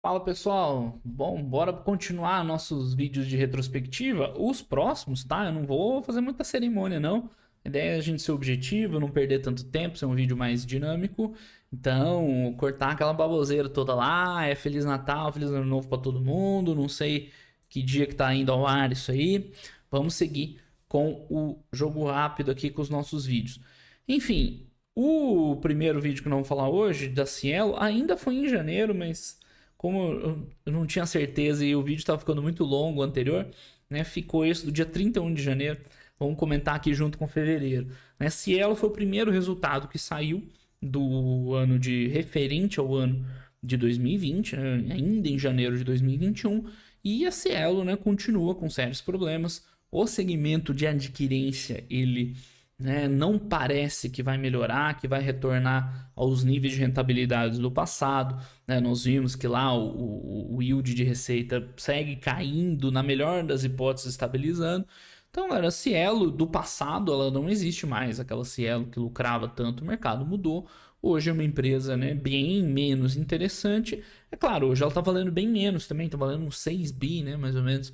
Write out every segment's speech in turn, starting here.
Fala pessoal, bom, bora continuar nossos vídeos de retrospectiva. Os próximos, tá? Eu não vou fazer muita cerimônia, não. A ideia é a gente ser objetivo, não perder tanto tempo, ser um vídeo mais dinâmico. Então, cortar aquela baboseira toda lá, é Feliz Natal, Feliz Ano Novo para todo mundo, não sei que dia que tá indo ao ar isso aí. Vamos seguir com o jogo rápido aqui com os nossos vídeos. Enfim, o primeiro vídeo que nós vamos falar hoje, da Cielo, ainda foi em janeiro, mas como eu não tinha certeza e o vídeo estava ficando muito longo anterior, né, ficou isso do dia 31 de janeiro. Vamos comentar aqui junto com fevereiro. Né? Cielo foi o primeiro resultado que saiu do ano de referente ao ano de 2020, né, ainda em janeiro de 2021, e a Cielo né, continua com sérios problemas. O segmento de adquirência ele né, não parece que vai melhorar, que vai retornar aos níveis de rentabilidade do passado. Né? Nós vimos que lá o, o, o, yield de receita segue caindo, na melhor das hipóteses, estabilizando. Então, era Cielo do passado, ela não existe mais. Aquela Cielo que lucrava tanto, o mercado mudou. Hoje é uma empresa né, bem menos interessante. É claro, hoje ela está valendo bem menos também, está valendo uns 6 bi, né, mais ou menos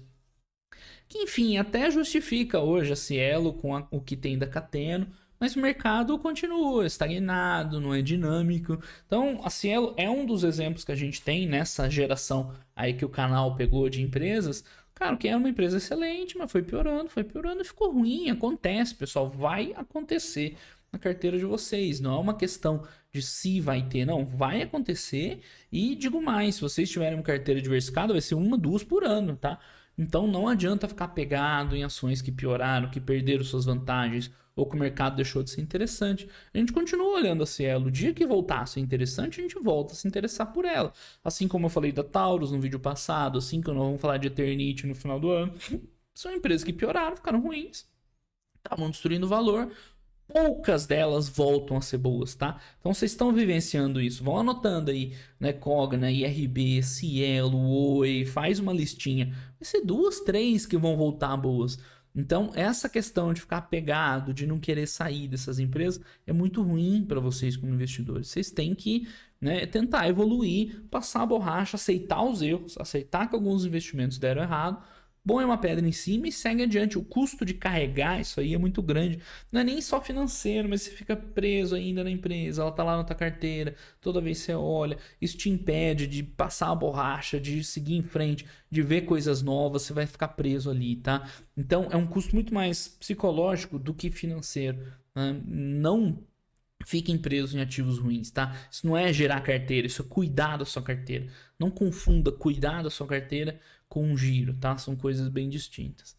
que enfim, até justifica hoje a Cielo com a, o que tem da Cateno, mas o mercado continua estagnado, não é dinâmico. Então, a Cielo é um dos exemplos que a gente tem nessa geração aí que o canal pegou de empresas. Cara, que era é uma empresa excelente, mas foi piorando, foi piorando e ficou ruim. Acontece, pessoal, vai acontecer na carteira de vocês. Não é uma questão de se vai ter, não. Vai acontecer. E digo mais: se vocês tiverem uma carteira diversificada, vai ser uma, duas por ano, tá? Então não adianta ficar pegado em ações que pioraram, que perderam suas vantagens ou que o mercado deixou de ser interessante. A gente continua olhando a Cielo. O dia que voltar a ser interessante, a gente volta a se interessar por ela. Assim como eu falei da Taurus no vídeo passado, assim como nós vamos falar de Eternity no final do ano. São empresas que pioraram, ficaram ruins, estavam destruindo valor. Poucas delas voltam a ser boas, tá? Então vocês estão vivenciando isso. Vão anotando aí, né? Cogna, IRB, Cielo, Oi, faz uma listinha vai ser duas, três que vão voltar boas. Então, essa questão de ficar pegado de não querer sair dessas empresas, é muito ruim para vocês como investidores. Vocês têm que né, tentar evoluir, passar a borracha, aceitar os erros, aceitar que alguns investimentos deram errado, Põe uma pedra em cima e segue adiante. O custo de carregar isso aí é muito grande. Não é nem só financeiro, mas você fica preso ainda na empresa. Ela tá lá na tua carteira, toda vez você olha. Isso te impede de passar a borracha, de seguir em frente, de ver coisas novas. Você vai ficar preso ali, tá? Então é um custo muito mais psicológico do que financeiro. Né? Não Fiquem presos em ativos ruins, tá? Isso não é gerar carteira, isso é cuidar da sua carteira. Não confunda cuidar da sua carteira com giro, tá? São coisas bem distintas.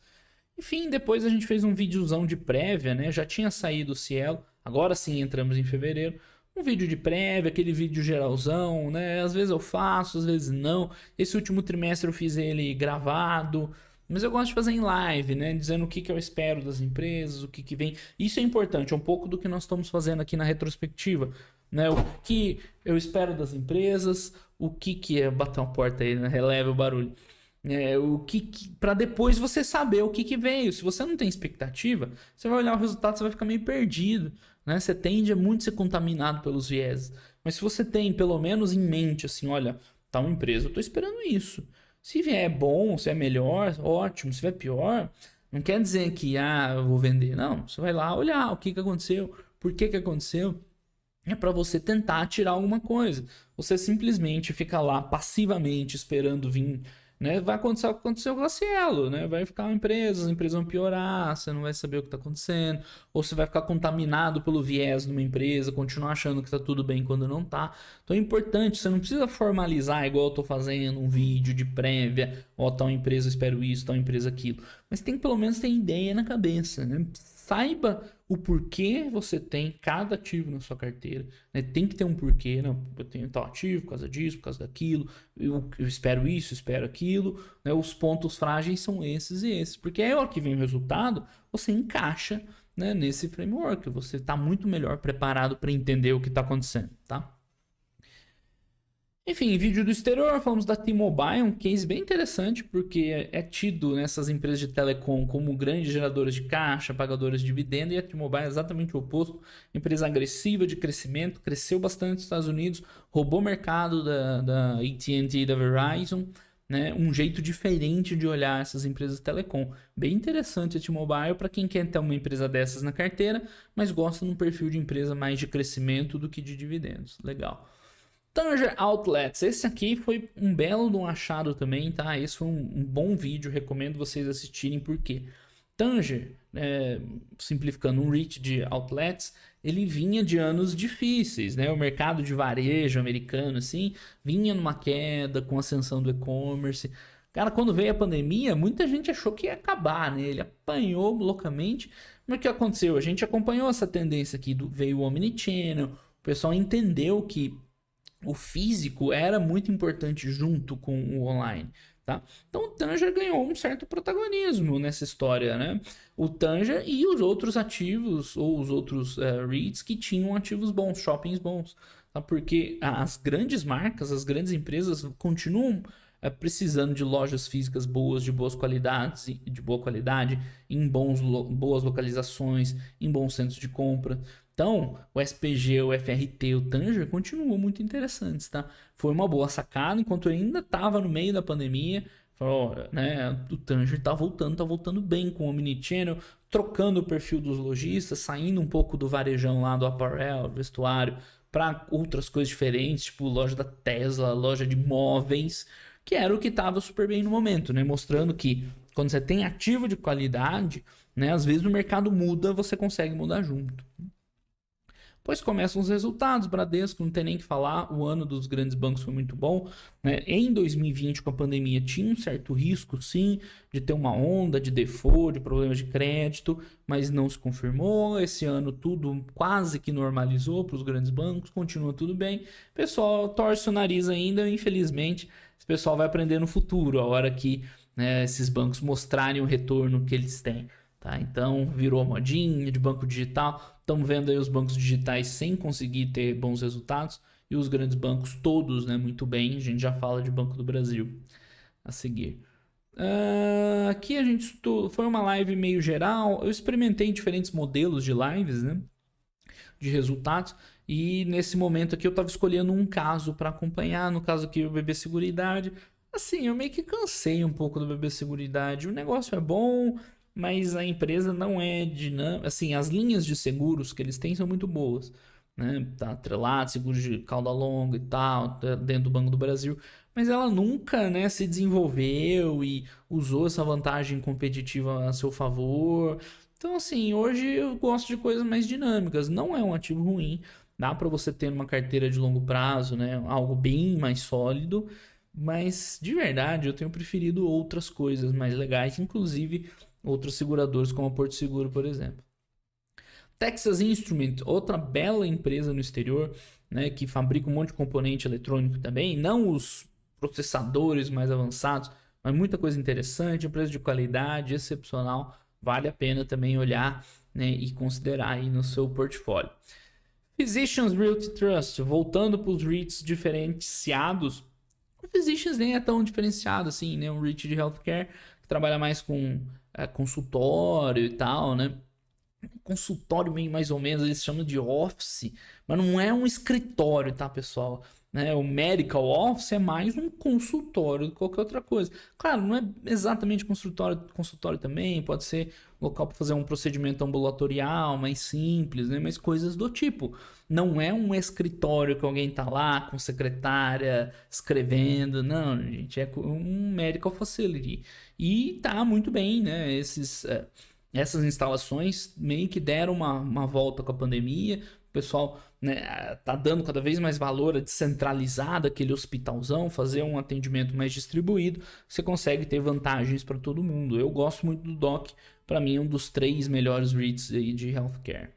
Enfim, depois a gente fez um videozão de prévia, né? Já tinha saído o Cielo, agora sim entramos em fevereiro. Um vídeo de prévia, aquele vídeo geralzão, né? Às vezes eu faço, às vezes não. Esse último trimestre eu fiz ele gravado, mas eu gosto de fazer em live, né? Dizendo o que, que eu espero das empresas, o que, que vem. Isso é importante, é um pouco do que nós estamos fazendo aqui na retrospectiva. Né? O que eu espero das empresas, o que, que é bater uma porta aí, né? Releve o barulho é, o que, que para depois você saber o que, que veio. Se você não tem expectativa, você vai olhar o resultado, você vai ficar meio perdido, né? Você tende a muito ser contaminado pelos vieses. Mas se você tem pelo menos em mente assim, olha, tal uma empresa, eu tô esperando isso. Se vier é bom, se é melhor, ótimo. Se vier pior, não quer dizer que ah, eu vou vender. Não, você vai lá olhar o que, que aconteceu, por que, que aconteceu. É para você tentar tirar alguma coisa. Você simplesmente fica lá passivamente esperando vir né? Vai acontecer o que aconteceu com o Glacielo, né? Vai ficar uma empresa, as empresas vão piorar, você não vai saber o que está acontecendo, ou você vai ficar contaminado pelo viés de uma empresa, continuar achando que está tudo bem quando não está. Então é importante, você não precisa formalizar igual eu estou fazendo um vídeo de prévia, ó, tal empresa espero isso, tal empresa aquilo. Mas tem que pelo menos ter ideia na cabeça, né? Saiba o porquê você tem cada ativo na sua carteira. Né? Tem que ter um porquê, não, eu tenho tal ativo por causa disso, por causa daquilo, eu, eu espero isso, espero aquilo. Né? Os pontos frágeis são esses e esses, porque é hora que vem o resultado, você encaixa né, nesse framework, você está muito melhor preparado para entender o que está acontecendo, tá? Enfim, vídeo do exterior, falamos da T-Mobile, um case bem interessante, porque é, é tido nessas empresas de telecom como grandes geradoras de caixa, pagadoras de dividendo, e a T-Mobile é exatamente o oposto. Empresa agressiva de crescimento, cresceu bastante nos Estados Unidos, roubou mercado da, da AT&T e da Verizon, né? um jeito diferente de olhar essas empresas de telecom. Bem interessante a T-Mobile para quem quer ter uma empresa dessas na carteira, mas gosta de um perfil de empresa mais de crescimento do que de dividendos. Legal. Tanger Outlets, esse aqui foi um belo de um achado também, tá? Esse foi um, um bom vídeo, recomendo vocês assistirem, porque Tanger, é, simplificando um reach de outlets, ele vinha de anos difíceis, né? O mercado de varejo americano, assim, vinha numa queda com a ascensão do e-commerce. Cara, quando veio a pandemia, muita gente achou que ia acabar, né? Ele apanhou loucamente. Mas o que aconteceu? A gente acompanhou essa tendência aqui, do, veio o Omnichannel, o pessoal entendeu que o físico era muito importante junto com o online. Tá? Então o Tanger ganhou um certo protagonismo nessa história, né? O Tanger e os outros ativos ou os outros uh, REITs que tinham ativos bons, shoppings bons, tá? Porque as grandes marcas, as grandes empresas continuam uh, precisando de lojas físicas boas, de boas qualidades, de boa qualidade, em bons lo boas localizações, em bons centros de compra. Então, o SPG, o FRT, o Tanger continuam muito interessantes, tá? Foi uma boa sacada, enquanto eu ainda estava no meio da pandemia, Falou, né, o Tanger tá voltando, tá voltando bem com o Omnichannel, trocando o perfil dos lojistas, saindo um pouco do varejão lá do apparel, do vestuário, para outras coisas diferentes, tipo loja da Tesla, loja de móveis, que era o que tava super bem no momento, né? Mostrando que quando você tem ativo de qualidade, né, às vezes o mercado muda, você consegue mudar junto. Pois começam os resultados, Bradesco, não tem nem que falar, o ano dos grandes bancos foi muito bom. Né? Em 2020, com a pandemia, tinha um certo risco, sim, de ter uma onda de default, de problemas de crédito, mas não se confirmou. Esse ano tudo quase que normalizou para os grandes bancos, continua tudo bem. O pessoal torce o nariz ainda, infelizmente, esse pessoal vai aprender no futuro, a hora que né, esses bancos mostrarem o retorno que eles têm. Tá? Então, virou modinha de banco digital. Estamos vendo aí os bancos digitais sem conseguir ter bons resultados e os grandes bancos todos né, muito bem. A gente já fala de Banco do Brasil a seguir. Uh, aqui a gente estu... foi uma live meio geral. Eu experimentei diferentes modelos de lives, né? De resultados. E nesse momento aqui eu estava escolhendo um caso para acompanhar. No caso aqui, o bebê Seguridade. Assim, eu meio que cansei um pouco do bebê Seguridade. O negócio é bom, mas a empresa não é dinâmica. Assim, as linhas de seguros que eles têm são muito boas. Né? Tá atrelado, seguros de cauda longa e tal, tá, dentro do Banco do Brasil. Mas ela nunca né, se desenvolveu e usou essa vantagem competitiva a seu favor. Então, assim, hoje eu gosto de coisas mais dinâmicas. Não é um ativo ruim. Dá para você ter uma carteira de longo prazo, né? Algo bem mais sólido. Mas, de verdade, eu tenho preferido outras coisas mais legais. Inclusive, outros seguradores como a Porto Seguro, por exemplo. Texas Instrument, outra bela empresa no exterior, né, que fabrica um monte de componente eletrônico também, não os processadores mais avançados, mas muita coisa interessante, empresa de qualidade excepcional, vale a pena também olhar né, e considerar aí no seu portfólio. Physicians Realty Trust, voltando para os REITs diferenciados, o Physicians nem é tão diferenciado assim, né? Um REIT de healthcare que trabalha mais com é, consultório e tal, né? Consultório meio mais ou menos, eles chamam de office, mas não é um escritório, tá, pessoal? Né? O medical office é mais um consultório do que qualquer outra coisa. Claro, não é exatamente consultório, consultório também, pode ser local para fazer um procedimento ambulatorial mais simples, né? Mas coisas do tipo. Não é um escritório que alguém tá lá com secretária escrevendo, não, gente, é um medical facility. E tá muito bem, né? Esses, eh, essas instalações meio que deram uma, uma volta com a pandemia, o pessoal né, tá dando cada vez mais valor a descentralizar aquele hospitalzão, fazer um atendimento mais distribuído, você consegue ter vantagens para todo mundo. Eu gosto muito do DOC, para mim, um dos três melhores REITs aí de healthcare.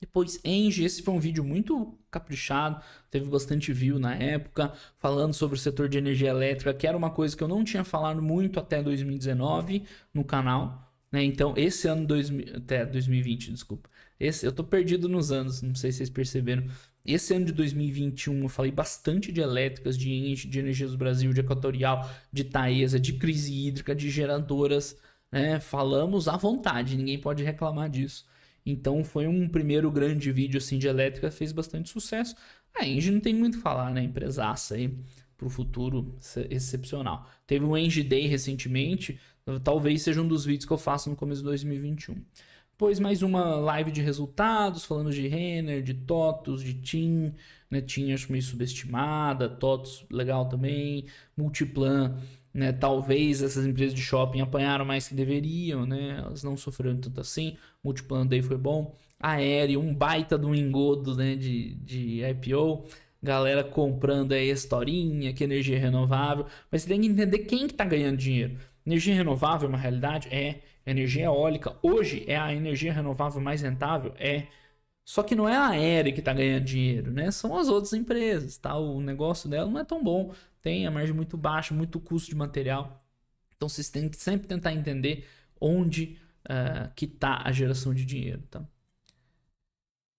Depois, Engie, esse foi um vídeo muito caprichado, teve bastante view na época, falando sobre o setor de energia elétrica, que era uma coisa que eu não tinha falado muito até 2019 no canal. Né? Então, esse ano, dois, até 2020, desculpa. Esse, eu tô perdido nos anos, não sei se vocês perceberam. Esse ano de 2021 eu falei bastante de elétricas, de Engie, de Energias do Brasil, de Equatorial, de Taesa, de crise hídrica, de geradoras né? Falamos à vontade, ninguém pode reclamar disso. Então foi um primeiro grande vídeo assim de elétrica, fez bastante sucesso. A Engie não tem muito o que falar, né? Empresaça aí para o futuro excepcional. Teve um Engie Day recentemente, talvez seja um dos vídeos que eu faço no começo de 2021. Pois mais uma live de resultados, falando de Renner, de Totos de TIM, né? TIM acho meio subestimada, Totos legal também, Multiplan né, talvez essas empresas de shopping apanharam mais que deveriam, né? Elas não sofreram tanto assim. Multiplan daí foi bom. Aéreo, um baita do engodo né, de, de IPO. Galera comprando aí historinha, que energia renovável. Mas você tem que entender quem que tá ganhando dinheiro. Energia renovável é uma realidade? É. Energia eólica. Hoje é a energia renovável mais rentável? É. Só que não é a Aérea que está ganhando dinheiro, né? São as outras empresas, tá? O negócio dela não é tão bom, tem a margem muito baixa, muito custo de material. Então vocês têm que sempre tentar entender onde uh, que está a geração de dinheiro, tá?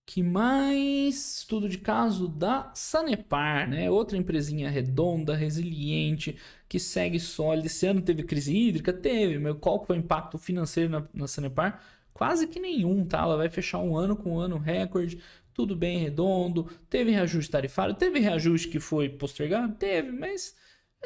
Que mais? Estudo de caso da Sanepar, né? Outra empresinha redonda, resiliente, que segue sólida. Esse ano teve crise hídrica? Teve, meu. Qual foi o impacto financeiro na, na Sanepar? Quase que nenhum, tá? Ela vai fechar um ano com um ano recorde, tudo bem redondo. Teve reajuste tarifário, teve reajuste que foi postergado? Teve, mas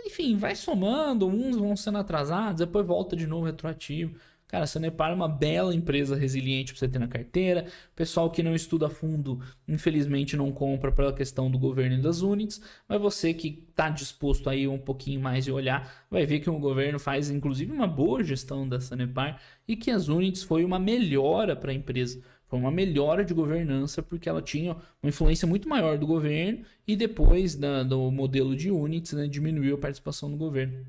enfim, vai somando, uns vão sendo atrasados, depois volta de novo retroativo. Cara, a Sanepar é uma bela empresa resiliente para você ter na carteira. Pessoal que não estuda a fundo, infelizmente não compra pela questão do governo e das units, mas você que está disposto a ir um pouquinho mais e olhar, vai ver que o governo faz inclusive uma boa gestão da Sanepar e que as units foi uma melhora para a empresa. Foi uma melhora de governança porque ela tinha uma influência muito maior do governo e depois da, do modelo de units né, diminuiu a participação do governo.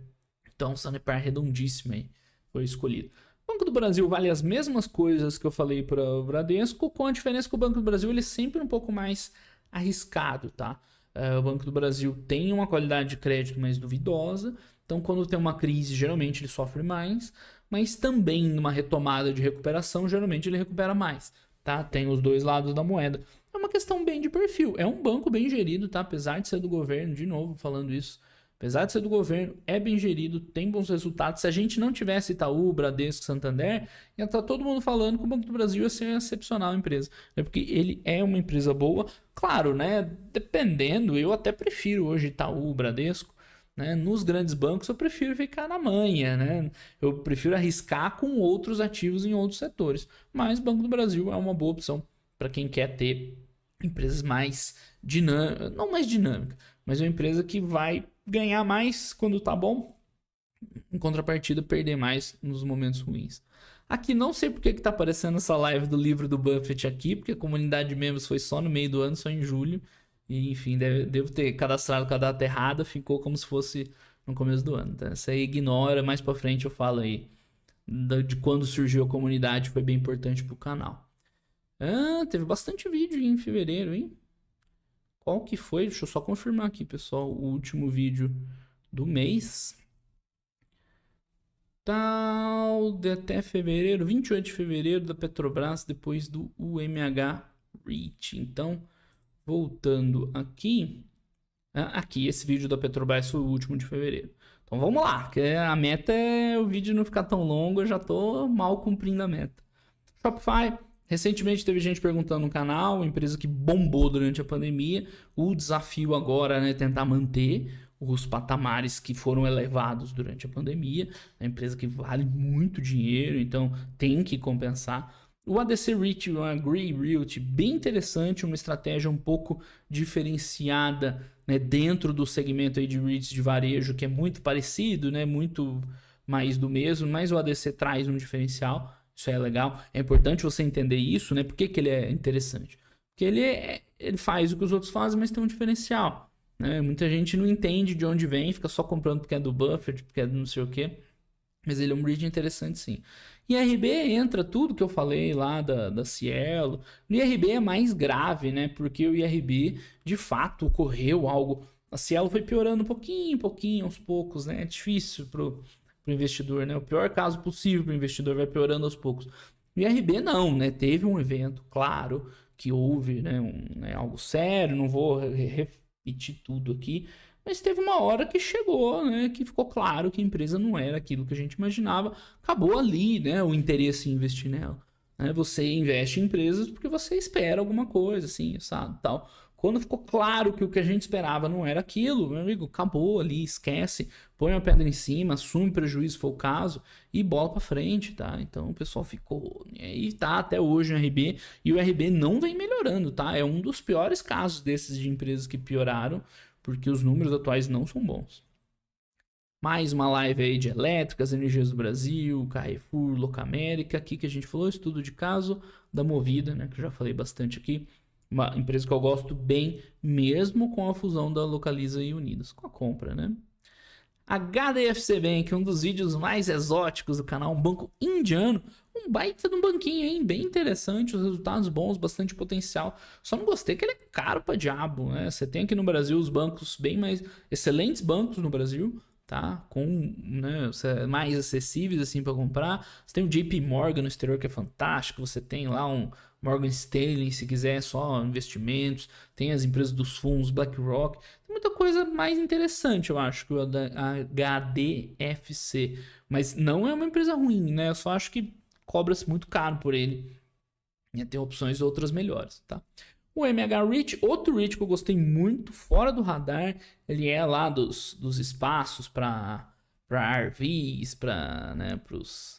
Então, Sanepar é redondíssima aí foi escolhido. Banco do Brasil vale as mesmas coisas que eu falei para o Bradesco, com a diferença que o Banco do Brasil ele é sempre um pouco mais arriscado, tá? Eh, o Banco do Brasil tem uma qualidade de crédito mais duvidosa, então quando tem uma crise, geralmente ele sofre mais, mas também numa retomada de recuperação, geralmente ele recupera mais, tá? Tem os dois lados da moeda. É uma questão bem de perfil, é um banco bem gerido, tá? Apesar de ser do governo, de novo falando isso, apesar de ser do governo, é bem gerido, tem bons resultados. Se a gente não tivesse Itaú, Bradesco, Santander, ia estar tá todo mundo falando que o Banco do Brasil ia ser uma excepcional empresa. é Porque ele é uma empresa boa. Claro, né? Dependendo, eu até prefiro hoje Itaú, Bradesco. Né? Nos grandes bancos eu prefiro ficar na manha, né? Eu prefiro arriscar com outros ativos em outros setores. Mas Banco do Brasil é uma boa opção para quem quer ter empresas mais dinâmicas, não mais dinâmica, mas uma empresa que vai ganhar mais quando tá bom, em contrapartida, perder mais nos momentos ruins. Aqui não sei porque que tá aparecendo essa live do livro do Buffett aqui, porque a comunidade de membros foi só no meio do ano, só em julho. E, enfim, deve, devo ter cadastrado com a data errada, ficou como se fosse no começo do ano. então tá? Isso ignora, mais pra frente eu falo aí de quando surgiu a comunidade, foi bem importante pro canal. Ah, teve bastante vídeo em fevereiro, hein? Qual que foi? Deixa eu só confirmar aqui, pessoal, o último vídeo do mês. Tal, de até fevereiro, 28 de fevereiro da Petrobras, depois do UMH REACH. Então, voltando aqui, ah, aqui, esse vídeo da Petrobras foi o último de fevereiro. Então vamos lá, que é, a meta é o vídeo não ficar tão longo, eu já estou mal cumprindo a meta. Shopify, Recentemente teve gente perguntando no canal, empresa que bombou durante a pandemia, o desafio agora é né, tentar manter os patamares que foram elevados durante a pandemia, empresa que vale muito dinheiro, então tem que compensar. O ADC REIT, o Agree REIT, bem interessante, uma estratégia um pouco diferenciada né, dentro do segmento aí de REITs de varejo, que é muito parecido, né, muito mais do mesmo, mas o ADC traz um diferencial. Isso é legal. É importante você entender isso, né? Por que, que ele é interessante? Porque ele, é, ele faz o que os outros fazem, mas tem um diferencial. Né? Muita gente não entende de onde vem, fica só comprando porque é do Buffett, porque é do não sei o quê. Mas ele é um bridge interessante, sim. IRB entra tudo que eu falei lá da, da Cielo. No IRB é mais grave, né? Porque o IRB, de fato, ocorreu algo. A Cielo foi piorando um pouquinho, um pouquinho, aos poucos, né? É difícil pro para o investidor, né? O pior caso possível para o investidor, vai piorando aos poucos. E RB não, né? Teve um evento, claro, que houve né, um, né, algo sério, não vou repetir tudo aqui, mas teve uma hora que chegou, né, que ficou claro que a empresa não era aquilo que a gente imaginava, acabou ali né, o interesse em investir nela. Né? Você investe em empresas porque você espera alguma coisa, assim, sabe, tal. Quando ficou claro que o que a gente esperava não era aquilo, meu amigo, acabou ali, esquece, põe uma pedra em cima, assume prejuízo se for o caso e bola para frente, tá? Então o pessoal ficou né, e tá até hoje no RB e o RB não vem melhorando, tá? É um dos piores casos desses de empresas que pioraram, porque os números atuais não são bons. Mais uma live aí de elétricas, energias do Brasil, Carrefour, Locamérica, aqui que a gente falou estudo de caso da Movida, né, que eu já falei bastante aqui. Uma empresa que eu gosto bem, mesmo com a fusão da Localiza e Unidos com a compra, né? HDFC Bank, um dos vídeos mais exóticos do canal, um banco indiano, um baita de um banquinho, hein? Bem interessante, os resultados bons, bastante potencial. Só não gostei que ele é caro pra diabo, né? Você tem aqui no Brasil os bancos bem mais. excelentes bancos no Brasil, tá? Com né, eh, mais acessíveis assim para comprar. Você tem o JP Morgan no exterior que é fantástico, você tem lá um, Morgan Stanley, se quiser é só investimentos, tem as empresas dos fundos, BlackRock, tem muita coisa mais interessante, eu acho, que o HDFC. Mas não é uma empresa ruim, né? Eu só acho que cobra-se muito caro por ele. E tem opções outras melhores, tá? O MH Rich, outro Rich que eu gostei muito, fora do radar, ele é lá dos, dos espaços para RVs, para né, os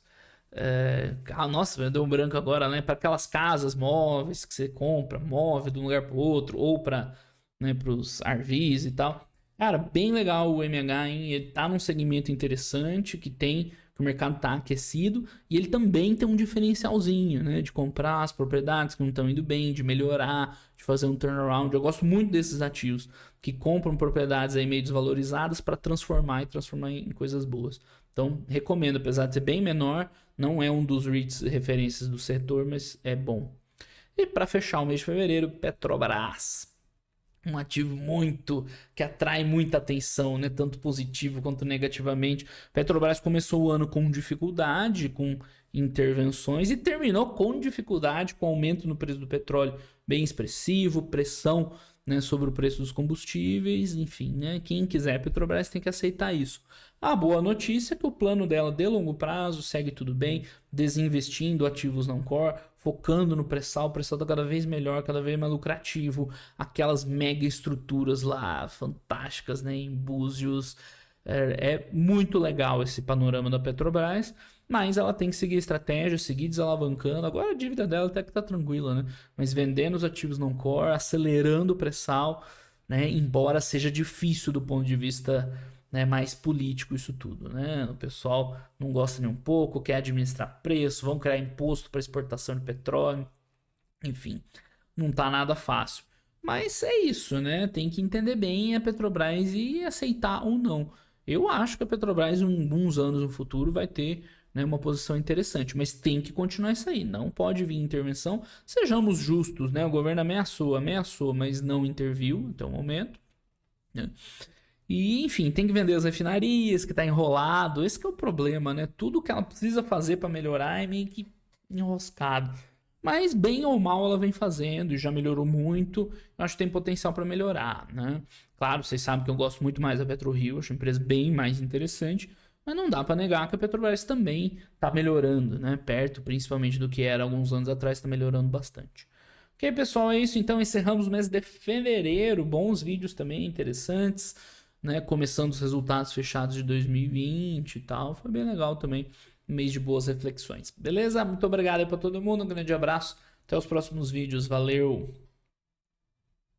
é, ah, nossa, deu um branco agora, né? Para aquelas casas móveis que você compra, móvel de um lugar para outro, ou para né, os RVs e tal. Cara, bem legal o MH, hein? Ele tá num segmento interessante que tem, que o mercado tá aquecido, e ele também tem um diferencialzinho, né? De comprar as propriedades que não estão indo bem, de melhorar, de fazer um turnaround. Eu gosto muito desses ativos que compram propriedades aí meio desvalorizadas para transformar e transformar em coisas boas. Então, recomendo, apesar de ser bem menor, não é um dos REITs referências do setor, mas é bom. E para fechar o mês de fevereiro, Petrobras um ativo muito que atrai muita atenção, né? tanto positivo quanto negativamente. Petrobras começou o ano com dificuldade, com intervenções e terminou com dificuldade, com aumento no preço do petróleo bem expressivo, pressão né, sobre o preço dos combustíveis, enfim, né? quem quiser a Petrobras tem que aceitar isso. A boa notícia é que o plano dela de longo prazo segue tudo bem, desinvestindo ativos não core, focando no pré-sal, o pré-sal tá cada vez melhor, cada vez mais lucrativo, aquelas mega estruturas lá fantásticas, né, em Búzios. É, é muito legal esse panorama da Petrobras, mas ela tem que seguir a estratégia, seguir desalavancando. Agora a dívida dela até que tá tranquila, né? Mas vendendo os ativos não core, acelerando o pré-sal, né? Embora seja difícil do ponto de vista né, mais político isso tudo. Né? O pessoal não gosta nem um pouco, quer administrar preço, vão criar imposto para exportação de petróleo, enfim, não tá nada fácil. Mas é isso, né? Tem que entender bem a Petrobras e aceitar ou não. Eu acho que a Petrobras, em alguns anos no futuro, vai ter né, uma posição interessante, mas tem que continuar isso aí. Não pode vir intervenção. Sejamos justos, né? O governo ameaçou, ameaçou, mas não interviu até o momento. Né? E, enfim, tem que vender as refinarias, que está enrolado. Esse é o problema, né? Tudo que ela precisa fazer para melhorar é meio que enroscado. Mas, bem ou mal, ela vem fazendo e já melhorou muito. Eu acho que tem potencial para melhorar, né? Claro, vocês sabem que eu gosto muito mais da PetroRio, acho uma empresa bem mais interessante. Mas não dá para negar que a Petrobras também está melhorando, né? Perto, principalmente do que era alguns anos atrás, está melhorando bastante. Ok, pessoal, é isso. Então, encerramos o mês de fevereiro. Bons vídeos também interessantes né? Começando os resultados fechados de 2020 e tal. Foi bem legal também. Um mês de boas reflexões. Beleza? Muito obrigado aí pra todo mundo. Um grande abraço. Até os próximos vídeos. Valeu!